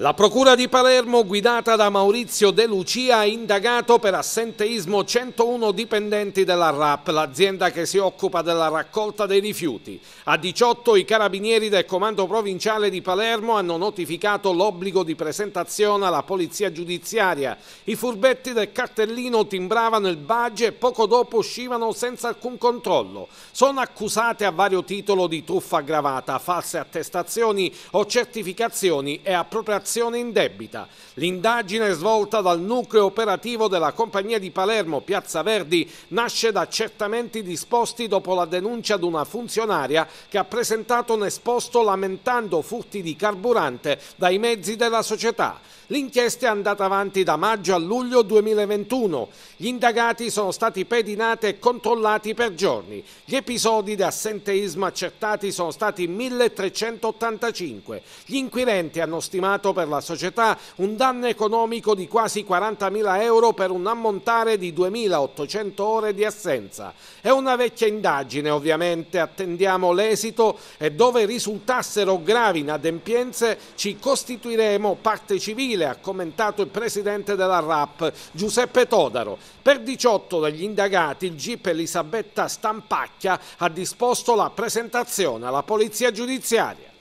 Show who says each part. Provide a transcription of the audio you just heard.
Speaker 1: La Procura di Palermo, guidata da Maurizio De Lucia, ha indagato per assenteismo 101 dipendenti della RAP, l'azienda che si occupa della raccolta dei rifiuti. A 18 i carabinieri del Comando Provinciale di Palermo hanno notificato l'obbligo di presentazione alla Polizia Giudiziaria. I furbetti del cartellino timbravano il badge e poco dopo uscivano senza alcun controllo. Sono accusate a vario titolo di truffa aggravata, false attestazioni o certificazioni e appropriazione dichiarazione indebita. L'indagine svolta dal nucleo operativo della compagnia di Palermo Piazza Verdi nasce da accertamenti disposti dopo la denuncia di una funzionaria che ha presentato un esposto lamentando furti di carburante dai mezzi della società. L'inchiesta è andata avanti da maggio a luglio 2021. Gli indagati sono stati pedinati e controllati per giorni. Gli episodi di assenteismo accertati sono stati 1385. Gli inquirenti hanno stimato per la società un danno economico di quasi 40.000 euro per un ammontare di 2.800 ore di assenza. È una vecchia indagine ovviamente, attendiamo l'esito e dove risultassero gravi inadempienze ci costituiremo parte civile, ha commentato il presidente della RAP Giuseppe Todaro. Per 18 degli indagati il GIP Elisabetta Stampacchia ha disposto la presentazione alla polizia giudiziaria.